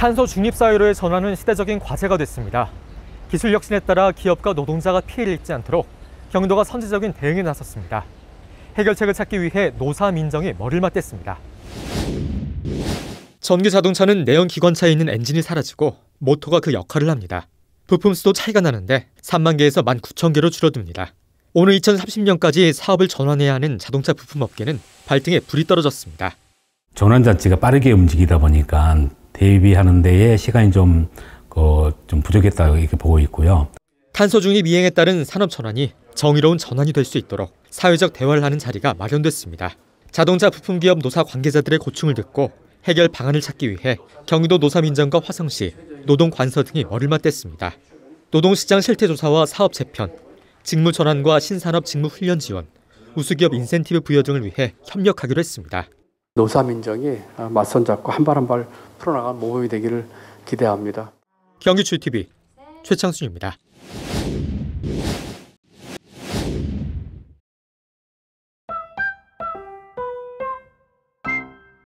탄소 중립 사회로의 전환은 시대적인 과제가 됐습니다. 기술 혁신에 따라 기업과 노동자가 피해를 입지 않도록 경도가 선제적인 대응에 나섰습니다. 해결책을 찾기 위해 노사민정이 머리를 맞댔습니다. 전기 자동차는 내연 기관차에 있는 엔진이 사라지고 모터가 그 역할을 합니다. 부품 수도 차이가 나는데 3만 개에서 1만 9천 개로 줄어듭니다. 오늘 2030년까지 사업을 전환해야 하는 자동차 부품 업계는 발등에 불이 떨어졌습니다. 전환 자체가 빠르게 움직이다 보니까 대비하는 데에 시간이 좀, 어, 좀 부족했다 이렇게 보고 있고요. 탄소 중립 이행에 따른 산업 전환이 정의로운 전환이 될 수 있도록 사회적 대화를 하는 자리가 마련됐습니다. 자동차 부품 기업 노사 관계자들의 고충을 듣고 해결 방안을 찾기 위해 경기도 노사민정과 화성시, 노동관서 등이 머리를 맞댔습니다. 노동시장 실태조사와 사업 재편, 직무 전환과 신산업 직무 훈련 지원, 우수기업 인센티브 부여 등을 위해 협력하기로 했습니다. 노사민정이 맞선 잡고 한발한발 풀어나간 모범이 되기를 기대합니다. 경기출 TV 최창순입니다.